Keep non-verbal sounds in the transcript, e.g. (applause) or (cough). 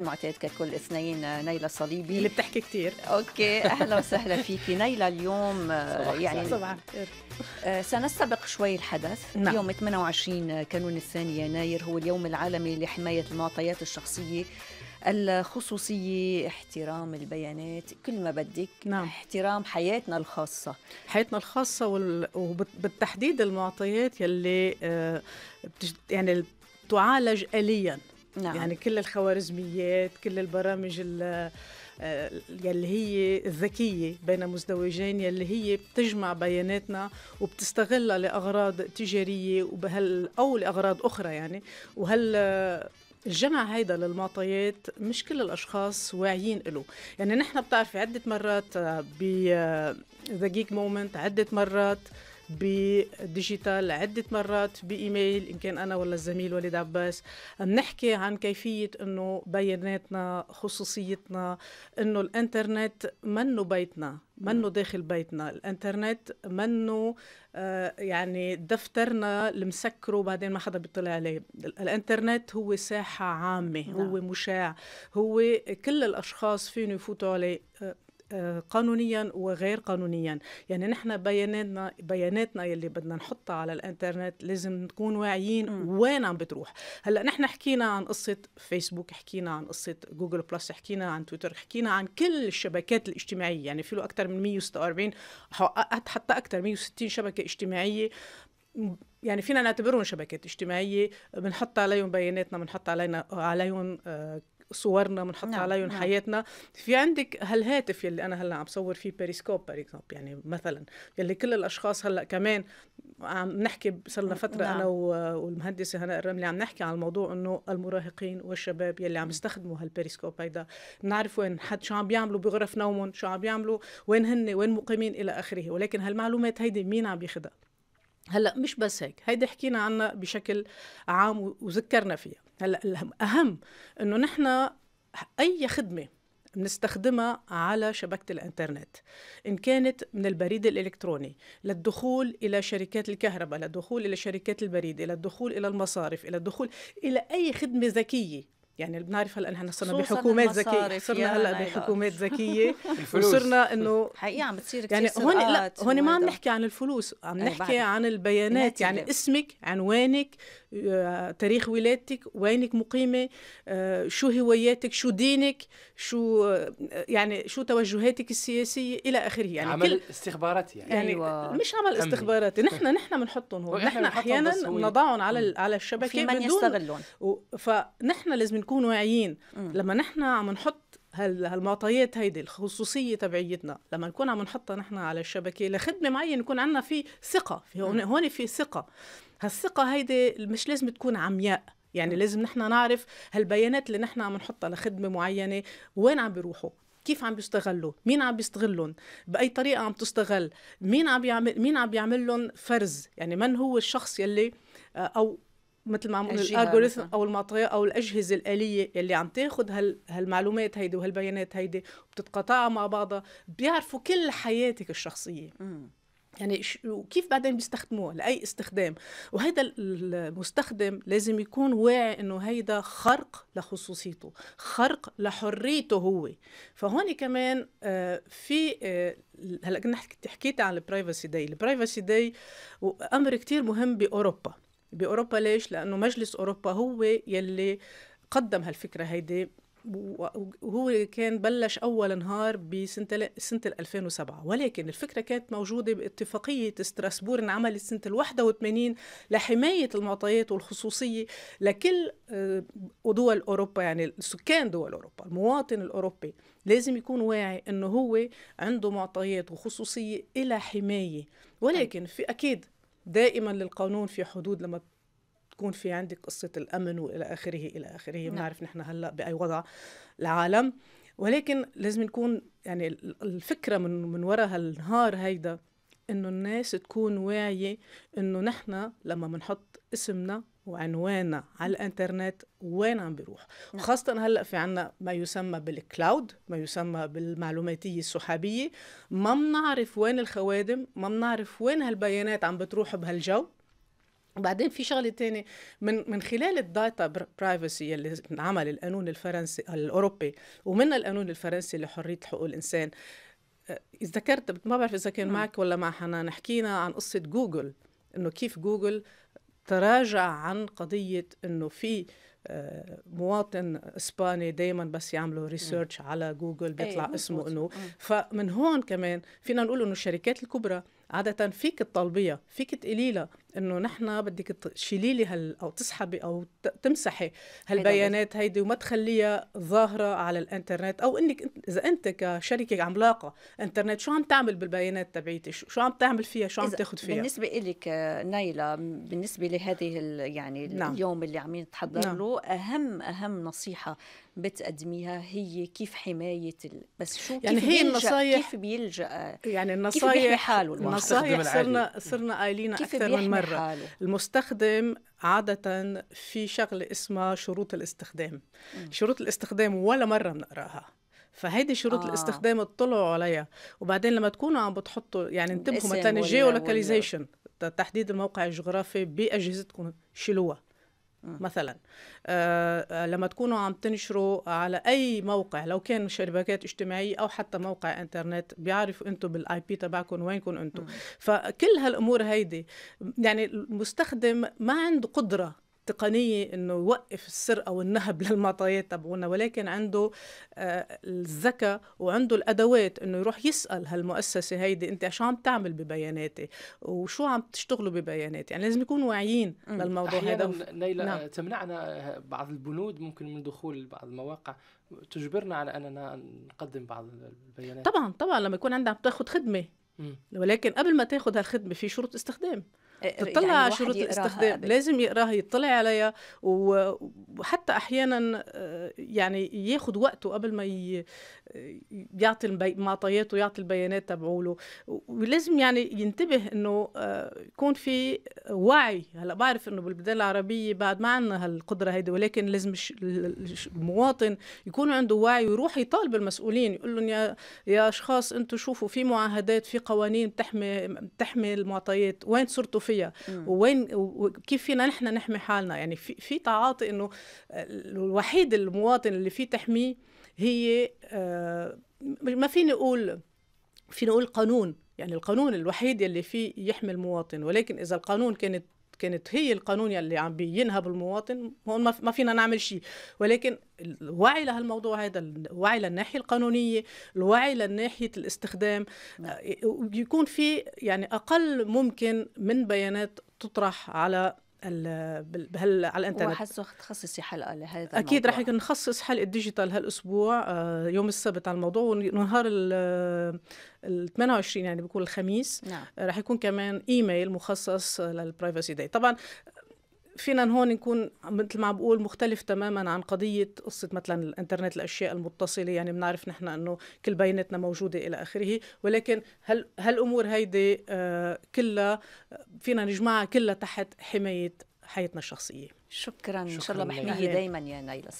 معتاد ككل اثنين آه، نيلة صليبي اللي بتحكي كثير اوكي اهلا وسهلا فيكي (laughs) نيلة اليوم آه، صباح يعني صباح الخير آه، سنستبق شوي الحدث نعم. يوم 28 كانون الثاني يناير هو اليوم العالمي لحماية المعطيات الشخصية الخصوصية احترام البيانات كل ما بدك نعم. احترام حياتنا الخاصة حياتنا الخاصة وال... وبالتحديد المعطيات يلي بتج... يعني تعالج آلياً نعم. يعني كل الخوارزميات كل البرامج آه، يلي هي الذكية بين مزدوجين يلي هي بتجمع بياناتنا وبتستغلها لأغراض تجارية وبهال أو لأغراض أخرى يعني وهل الجمع هيدا للمعطيات مش كل الاشخاص واعيين له يعني نحن بتعرفي عده مرات ب ذا آه، جيك مومنت عده مرات بديجيتال عدة مرات بإيميل إن كان أنا ولا الزميل وليد عباس نحكي عن كيفية أنه بياناتنا خصوصيتنا أنه الإنترنت منه بيتنا منه داخل بيتنا الانترنت منه آه، يعني دفترنا المسكره وبعدين ما حدا بيطلع عليه الانترنت هو ساحة عامة هو نعم. مشاع هو كل الأشخاص فين يفوتوا عليه آه، آه، قانونيا وغير قانونيا يعني نحن بياناتنا بياناتنا يلي بدنا نحطها على الانترنت لازم نكون واعيين وين عم بتروح هلا نحن حكينا عن قصه فيسبوك حكينا عن قصه جوجل بلس حكينا عن تويتر حكينا عن كل الشبكات الاجتماعيه يعني في له اكثر من 146 حتى اكثر 160 شبكه اجتماعيه يعني فينا نعتبرهم شبكات اجتماعية بنحط عليهم بياناتنا بنحط علينا عليهم آه، صورنا بنحط نعم. عليهم نعم. حياتنا في عندك هالهاتف يلي انا هلا عم صور فيه بيريسكوب باريكزامبل يعني مثلا يلي كل الاشخاص هلا كمان عم نحكي صرنا فتره نعم. انا والمهندسه هناء الرملي عم نحكي عن الموضوع انه المراهقين والشباب يلي عم يستخدموا هالبيريسكوب هيدا نعرف وين حد شو عم بيعملوا بغرف نومهم شو عم بيعملوا وين هن وين مقيمين الى اخره ولكن هالمعلومات هيدي مين عم ياخذها هلا مش بس هيك هيدي حكينا عنها بشكل عام وذكرنا فيها هلا الاهم انه نحن اي خدمه بنستخدمها على شبكة الإنترنت إن كانت من البريد الإلكتروني للدخول إلى شركات الكهرباء للدخول إلى شركات البريد إلى الدخول إلى المصارف إلى الدخول إلى أي خدمة ذكية يعني بنعرف هلا نحن صرنا بحكومات ذكيه صرنا هلا بحكومات ذكيه (laughs) وصرنا انه حقيقه عم بتصير كثير يعني هون لا هون ما عم نحكي عن الفلوس عم إيه، نحكي عن البيانات يعني اسمك عنوانك آه، تاريخ ولادتك وينك مقيمه آه، شو هواياتك شو دينك شو آه، يعني شو توجهاتك السياسيه الى اخره يعني عمل كل استخباراتي يعني, يعني أيوة. مش عمل استخباراتي نحن نحن بنحطهم هون نحن احيانا بنضعهم على على الشبكه من يستغلون فنحن لازم نكون واعيين لما نحن عم نحط هالمعطيات هيدي الخصوصيه تبعيتنا لما نكون عم نحطها نحن على الشبكه لخدمه معينه يكون عندنا في ثقه في هون هون في ثقه هالثقه هيدي مش لازم تكون عمياء يعني لازم نحن نعرف هالبيانات اللي نحن عم نحطها لخدمه معينه وين عم بيروحوا كيف عم بيستغلوا مين عم بيستغلهم باي طريقه عم تستغل مين عم بيعمل مين عم بيعمل لهم فرز يعني من هو الشخص يلي آه، او مثل ما عم نقول الالغوريثم او المطايا او الاجهزه الاليه اللي عم تاخذ هال هالمعلومات هيدي وهالبيانات هيدي وبتتقاطعها مع بعضها بيعرفوا كل حياتك الشخصيه مم. يعني وكيف بعدين بيستخدموها لاي استخدام وهذا المستخدم لازم يكون واعي انه هيدا خرق لخصوصيته خرق لحريته هو فهون كمان آه، في آه، هلا كنا حكيت عن البرايفسي داي البرايفسي داي امر كتير مهم باوروبا باوروبا ليش لانه مجلس اوروبا هو يلي قدم هالفكره هيدي وهو كان بلش اول نهار بسنه سنه 2007 ولكن الفكره كانت موجوده باتفاقيه ستراسبور انعملت سنه ال 81 لحمايه المعطيات والخصوصيه لكل آه، دول اوروبا يعني سكان دول اوروبا المواطن الاوروبي لازم يكون واعي انه هو عنده معطيات وخصوصيه الى حمايه ولكن في اكيد دائما للقانون في حدود لما تكون في عندك قصة الأمن وإلى آخره إلى آخره نعم. بنعرف نحن هلأ بأي وضع العالم ولكن لازم نكون يعني الفكرة من, من وراء هالنهار هيدا إنه الناس تكون واعية إنه نحن لما بنحط اسمنا وعنوانا على الانترنت وين عم بيروح نعم. خاصة هلا في عنا ما يسمى بالكلاود ما يسمى بالمعلوماتية السحابية ما بنعرف وين الخوادم ما بنعرف وين هالبيانات عم بتروح بهالجو بعدين في شغله تانية من من خلال الداتا برايفسي اللي انعمل القانون الفرنسي الاوروبي ومن القانون الفرنسي لحريه حقوق الانسان آه، ذكرت ما بعرف اذا كان معك ولا مع حنان حكينا عن قصه جوجل انه كيف جوجل تراجع عن قضية أنه في آه، مواطن اسباني دائما بس يعملوا ريسيرش على جوجل بيطلع إيه، اسمه انه فمن هون كمان فينا نقول انه الشركات الكبرى عادة فيك تطالبيها فيك تقولي لها انه نحن بدك تشيلي لي هال او تسحبي او تمسحي إيه، هالبيانات هيدي وما تخليها ظاهره على الانترنت او انك اذا انت كشركه عملاقه انترنت شو عم تعمل بالبيانات تبعيتي شو عم تعمل فيها شو عم تاخذ فيها بالنسبه لك آه، نايلة بالنسبه لهذه يعني نعم. اليوم اللي عم نتحضر نعم. له اهم اهم نصيحه بتقدميها هي كيف حمايه ال... بس شو يعني كيف هي بيلجأ النصايح كيف بيلجأ يعني النصايح كيف بيحمي حاله النصايح صرنا صرنا قايلين اكثر من مره حاله. المستخدم عادة في شغلة اسمها شروط الاستخدام م. شروط الاستخدام ولا مرة بنقراها فهيدي شروط آه. الاستخدام اطلعوا عليها وبعدين لما تكونوا عم بتحطوا يعني انتبهوا مثلا الجيولوكاليزيشن تحديد الموقع الجغرافي باجهزتكم شيلوها مثلا آه،, آه لما تكونوا عم تنشروا على اي موقع لو كان شبكات اجتماعيه او حتى موقع انترنت بيعرفوا انتم بالاي بي تبعكم وينكم انتم فكل هالامور هيدي يعني المستخدم ما عنده قدره تقنية انه يوقف السرقه والنهب (laughs) للمعطيات تبعونا ولكن عنده آه، الذكاء وعنده الادوات انه يروح يسال هالمؤسسه هيدي انت شو عم تعمل ببياناتي وشو عم تشتغلوا ببياناتي يعني لازم نكون واعيين للموضوع هذا ليلى نعم. آه، تمنعنا آه، بعض البنود ممكن من دخول بعض المواقع تجبرنا على اننا نقدم بعض البيانات طبعا طبعا لما يكون عندها عم تاخذ خدمه ولكن قبل ما تاخذ هالخدمه في شروط استخدام تطلع يعني على شروط الاستخدام لازم يقراها يطلع عليها وحتى احيانا آه، يعني ياخذ وقته قبل ما يعطي معطياته يعطي البيانات تبعوله ولازم يعني ينتبه انه آه، يكون في وعي هلا بعرف انه بالبلدان العربيه بعد ما عندنا هالقدره هيدي ولكن لازم المواطن يكون عنده وعي ويروح يطالب المسؤولين يقول لهم يا يا اشخاص انتم شوفوا في معاهدات في قوانين بتحمي بتحمي المعطيات وين صرتوا فيها وين وكيف فينا نحن نحمي حالنا يعني في في تعاطي انه آه، الوحيد المواطن اللي فيه تحميه هي آه، ما فيني اقول فيني اقول قانون يعني القانون الوحيد يلي فيه يحمي المواطن ولكن اذا القانون كانت كانت هي القانون يلي عم بينهب المواطن هون ما فينا نعمل شيء ولكن الوعي لهالموضوع هذا الوعي للناحيه القانونيه الوعي لناحيه الاستخدام نعم. آه، يكون في يعني اقل ممكن من بيانات تطرح على بهال على الانترنت وحسوا تخصصي حلقه لهذا الموضوع. اكيد رح نخصص حلقه ديجيتال هالاسبوع آه، يوم السبت على الموضوع ونهار ال 28 آه، يعني بيكون الخميس نعم. رح يكون كمان ايميل مخصص للبرايفسي داي طبعا فينا هون نكون مثل ما بقول مختلف تماما عن قضيه قصه مثلا الانترنت الاشياء المتصله يعني بنعرف نحن انه كل بياناتنا موجوده الى اخره ولكن هل هالامور هيدي آه، كلها فينا نجمعها كلها تحت حمايه حياتنا الشخصيه شكرا, شكرا ان شاء الله محميه دائما يا نايله